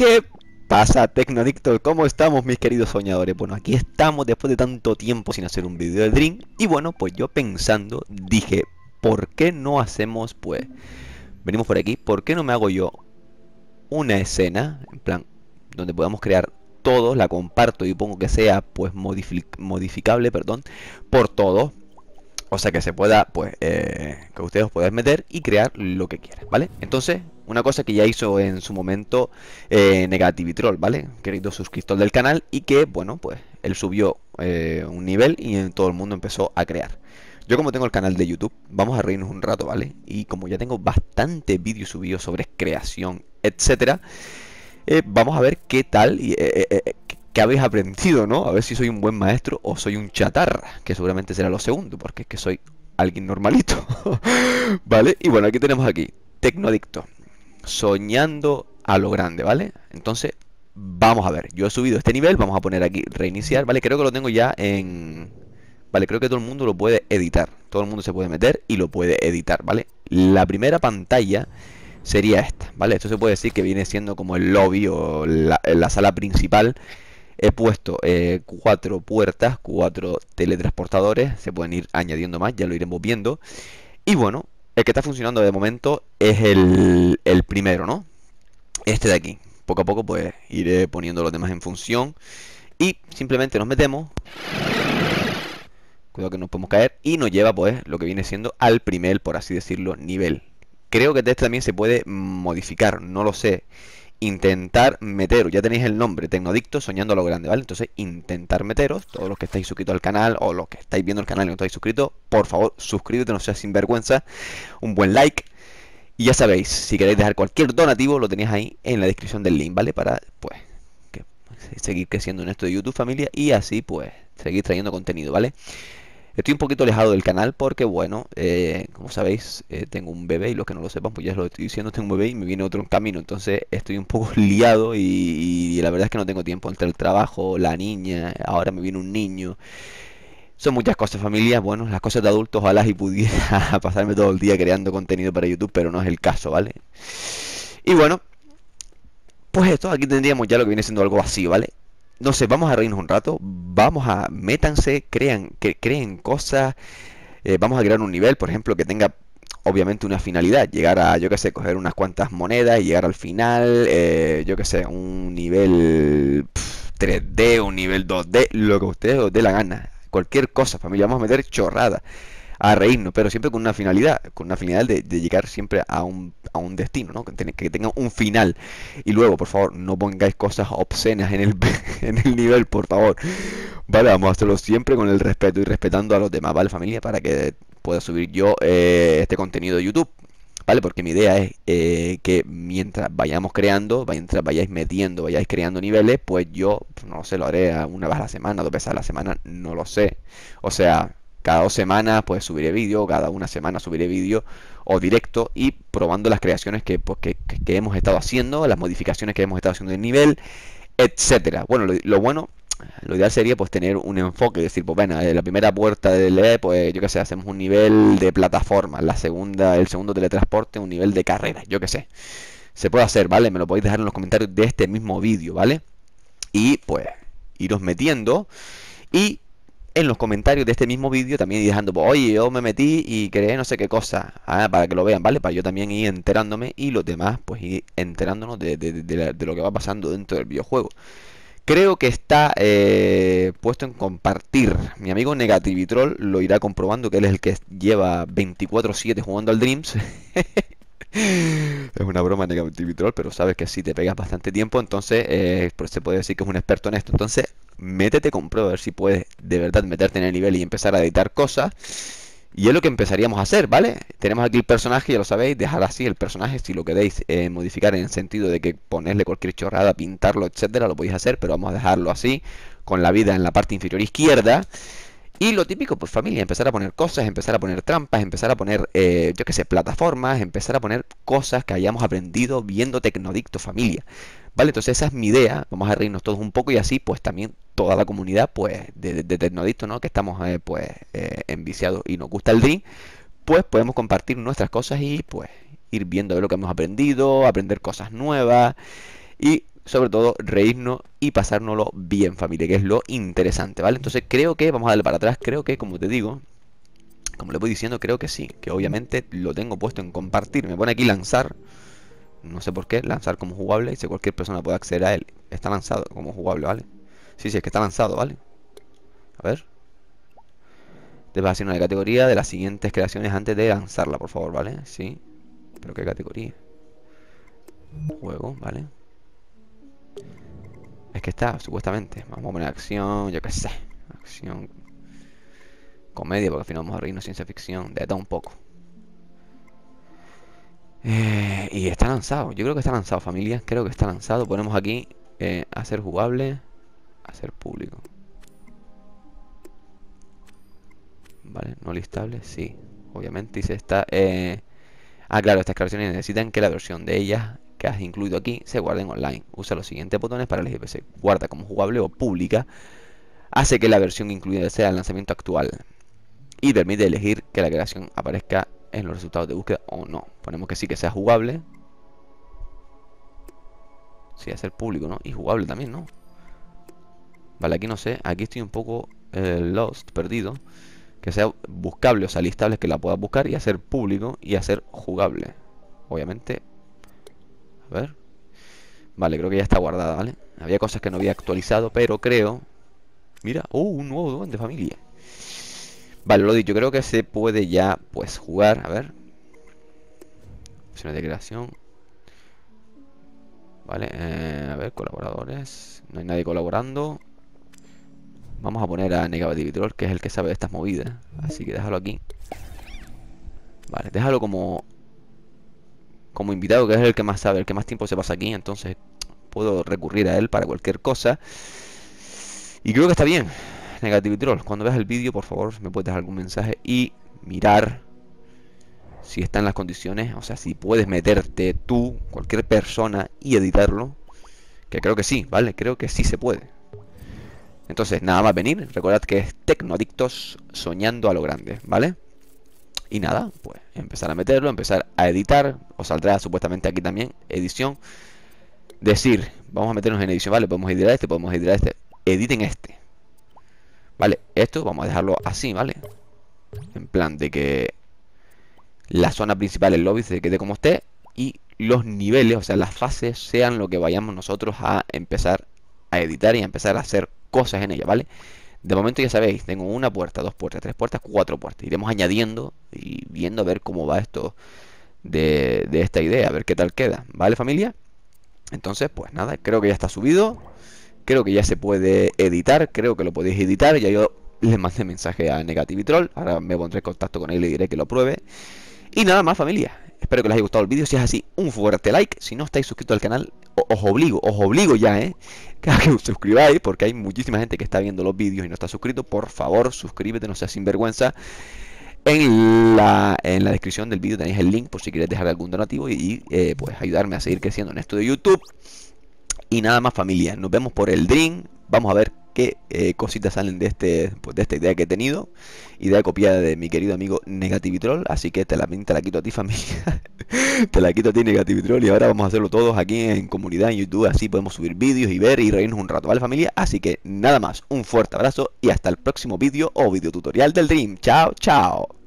¿Qué pasa Tecnodictor? ¿Cómo estamos mis queridos soñadores? Bueno, aquí estamos después de tanto tiempo sin hacer un video de Dream Y bueno, pues yo pensando dije, ¿por qué no hacemos pues? Venimos por aquí, ¿por qué no me hago yo una escena? En plan, donde podamos crear todos, la comparto y pongo que sea pues modificable, perdón, por todos O sea que se pueda, pues, eh, que ustedes puedan meter y crear lo que quieran, ¿vale? Entonces, una cosa que ya hizo en su momento eh, Negativitrol, ¿vale? Querido suscriptor del canal y que, bueno, pues él subió eh, un nivel y todo el mundo empezó a crear. Yo como tengo el canal de YouTube, vamos a reírnos un rato, ¿vale? Y como ya tengo bastante vídeos subidos sobre creación, etcétera, eh, vamos a ver qué tal y eh, qué habéis aprendido, ¿no? A ver si soy un buen maestro o soy un chatarra, que seguramente será lo segundo, porque es que soy alguien normalito, ¿vale? Y bueno, aquí tenemos aquí, Tecnoadicto soñando a lo grande, ¿vale? Entonces, vamos a ver. Yo he subido este nivel, vamos a poner aquí reiniciar, ¿vale? Creo que lo tengo ya en... Vale, creo que todo el mundo lo puede editar. Todo el mundo se puede meter y lo puede editar, ¿vale? La primera pantalla sería esta, ¿vale? Esto se puede decir que viene siendo como el lobby o la, sala principal. He puesto eh, cuatro puertas, cuatro teletransportadores. Se pueden ir añadiendo más, ya lo iremos viendo. Y bueno, que está funcionando de momento es el, el primero, ¿no? Este de aquí. Poco a poco pues iré poniendo los demás en función. Y simplemente nos metemos. Cuidado que nos podemos caer. Y nos lleva pues lo que viene siendo al primer, por así decirlo, nivel. Creo que este también se puede modificar, no lo sé intentar meteros. Ya tenéis el nombre, Tecnodicto Soñando lo Grande, ¿vale? Entonces, intentar meteros. Todos los que estáis suscritos al canal o los que estáis viendo el canal y no estáis suscritos, por favor, suscríbete, no seas sinvergüenza. Un buen like. Y ya sabéis, si queréis dejar cualquier donativo, lo tenéis ahí en la descripción del link, ¿vale? Para, pues, que seguir creciendo en esto de YouTube, familia, y así, pues, seguir trayendo contenido, ¿vale? Estoy un poquito alejado del canal porque, bueno, eh, como sabéis, eh, tengo un bebé y los que no lo sepan, pues ya lo estoy diciendo, tengo un bebé y me viene otro en camino. Entonces estoy un poco liado y, la verdad es que no tengo tiempo entre el trabajo, la niña, ahora me viene un niño. Son muchas cosas, familias. Bueno, las cosas de adultos, ojalá y pudiera pasarme todo el día creando contenido para YouTube, pero no es el caso, ¿vale? Y bueno, pues esto, aquí tendríamos ya lo que viene siendo algo así, ¿vale? no sé, vamos a reírnos un rato, vamos a, métanse, crean, que creen cosas, eh, vamos a crear un nivel, por ejemplo, que tenga obviamente una finalidad, llegar a, yo que sé, coger unas cuantas monedas y llegar al final, eh, yo que sé, un nivel 3D, un nivel 2D, lo que ustedes os dé la gana, cualquier cosa, familia, vamos a meter chorrada a reírnos, pero siempre con una finalidad, con una finalidad de, llegar siempre a un, a un destino, ¿no? Que, tenga un final. Y luego, por favor, no pongáis cosas obscenas en el, en el nivel, por favor. Vale, vamos a hacerlo siempre con el respeto y respetando a los demás, ¿vale, familia? Para que pueda subir yo eh, este contenido de YouTube. ¿vale? Porque mi idea es eh, que mientras vayamos creando, mientras vayáis metiendo, vayáis creando niveles, pues yo, pues, no sé, lo haré una vez a la semana, dos veces a la semana, no lo sé. O sea, cada dos semanas pues subiré vídeo, cada una semana subiré vídeo o directo y probando las creaciones que, pues, que, hemos estado haciendo, las modificaciones que hemos estado haciendo de nivel, etcétera. Bueno, lo, bueno lo ideal sería pues tener un enfoque, decir, pues bueno, eh, la primera puerta de E, pues yo qué sé, hacemos un nivel de plataforma, la segunda, el segundo teletransporte, un nivel de carrera, yo qué sé. Se puede hacer, ¿vale? Me lo podéis dejar en los comentarios de este mismo vídeo, ¿vale? Y pues iros metiendo y en los comentarios de este mismo vídeo también dejando, pues, oye, yo me metí y creé no sé qué cosa, ah, para que lo vean, ¿vale? Para yo también ir enterándome y los demás, pues ir enterándonos de, lo que va pasando dentro del videojuego. Creo que está eh, puesto en compartir. Mi amigo Negativitrol lo irá comprobando, que él es el que lleva 24-7 jugando al Dreams. es una broma troll, pero sabes que si te pegas bastante tiempo, entonces eh, pues, se puede decir que es un experto en esto. Entonces, métete con pro, a ver si puedes de verdad meterte en el nivel y empezar a editar cosas. Y es lo que empezaríamos a hacer, ¿vale? Tenemos aquí el personaje, ya lo sabéis, dejar así el personaje, si lo queréis eh, modificar en el sentido de que ponerle cualquier chorrada, pintarlo, etcétera, lo podéis hacer, pero vamos a dejarlo así, con la vida en la parte inferior izquierda. Y lo típico, pues familia, empezar a poner cosas, empezar a poner trampas, empezar a poner, eh, yo qué sé, plataformas, empezar a poner cosas que hayamos aprendido viendo Tecnodicto familia. ¿Vale? Entonces esa es mi idea, vamos a reírnos todos un poco y así pues también toda la comunidad pues de, Tecnodicto, ¿no? Que estamos eh, pues eh, enviciados y nos gusta el din pues podemos compartir nuestras cosas y pues ir viendo de lo que hemos aprendido, aprender cosas nuevas y sobre todo reírnos y pasárnoslo bien, familia, que es lo interesante, ¿vale? Entonces creo que, vamos a darle para atrás, creo que, como te digo, como le voy diciendo, creo que sí, que obviamente lo tengo puesto en compartir, me pone aquí lanzar, no sé por qué, lanzar como jugable, y si cualquier persona puede acceder a él, está lanzado como jugable, ¿vale? Sí, sí, es que está lanzado, ¿vale? A ver. Te vas a hacer una categoría de las siguientes creaciones antes de lanzarla, por favor, ¿vale? Sí. Pero qué categoría. Juego, ¿vale? Es que está, supuestamente. Vamos a poner acción, yo qué sé. Acción. Comedia, porque al final vamos a reírnos ciencia ficción. De todo un poco. Eh, y está lanzado. Yo creo que está lanzado, familia. Creo que está lanzado. Ponemos aquí eh, hacer jugable, hacer público. Vale, no listable, sí. Obviamente se está. Eh, ah, claro, estas creaciones necesitan que la versión de ellas que has incluido aquí se guarden online. Usa los siguientes botones para elegir gpc Guarda como jugable o pública. Hace que la versión incluida sea el lanzamiento actual. Y permite elegir que la creación aparezca en los resultados de búsqueda o no. Ponemos que sí, que sea jugable. Sí, hacer público, ¿no? Y jugable también, ¿no? Vale, aquí no sé. Aquí estoy un poco eh, lost, perdido. Que sea buscable, o sea, listable, que la pueda buscar y hacer público y hacer jugable. Obviamente a ver. Vale, creo que ya está guardada, ¿vale? Había cosas que no había actualizado, pero creo... Mira, ¡oh! Un nuevo duende familia. Vale, lo dicho, creo que se puede ya, pues, jugar. A ver. Opciones de creación. Vale, eh, a ver, colaboradores. No hay nadie colaborando. Vamos a poner a Dividor, que es el que sabe de estas movidas. Así que déjalo aquí. Vale, déjalo como como invitado, que es el que más sabe, el que más tiempo se pasa aquí, entonces puedo recurrir a él para cualquier cosa. Y creo que está bien. Negative Troll, cuando veas el vídeo, por favor, me puedes dejar algún mensaje y mirar si están las condiciones, o sea, si puedes meterte tú, cualquier persona y editarlo, que creo que sí, ¿vale? Creo que sí se puede. Entonces, nada más venir, recordad que es Tecnodictos soñando a lo grande, ¿vale? Y nada, pues empezar a meterlo, empezar a editar, o saldrá supuestamente aquí también, edición. Decir, vamos a meternos en edición, vale, podemos a este, podemos editar este, editen este. Vale, esto vamos a dejarlo así, ¿vale? En plan de que la zona principal, el lobby, se quede como esté y los niveles, o sea, las fases sean lo que vayamos nosotros a empezar a editar y a empezar a hacer cosas en ella, ¿vale? De momento ya sabéis, tengo una puerta, dos puertas, tres puertas, cuatro puertas. Iremos añadiendo y viendo a ver cómo va esto de, de esta idea, a ver qué tal queda. ¿Vale, familia? Entonces, pues nada, creo que ya está subido. Creo que ya se puede editar, creo que lo podéis editar. Ya yo le mandé mensaje a Negativitrol. Ahora me pondré en contacto con él y le diré que lo pruebe. Y nada más, familia. Espero que les haya gustado el vídeo. Si es así, un fuerte like. Si no estáis suscritos al canal, os obligo, os obligo ya, ¿eh? Que os suscribáis, porque hay muchísima gente que está viendo los vídeos y no está suscrito. Por favor, suscríbete, no seas sinvergüenza. En la, en la descripción del vídeo tenéis el link por si quieres dejar algún donativo y, eh, puedes ayudarme a seguir creciendo en esto de YouTube. Y nada más familia, nos vemos por el Dream. Vamos a ver que eh, cositas salen de, este, esta idea que he tenido. Idea copiada de mi querido amigo Negativitrol. Así que te la, la quito a ti, familia. te la quito a ti, Negativitrol. Y ahora vamos a hacerlo todos aquí en comunidad, en YouTube. Así podemos subir vídeos y ver y reírnos un rato, ¿vale, familia? Así que nada más. Un fuerte abrazo y hasta el próximo vídeo o videotutorial tutorial del Dream. Chao, chao.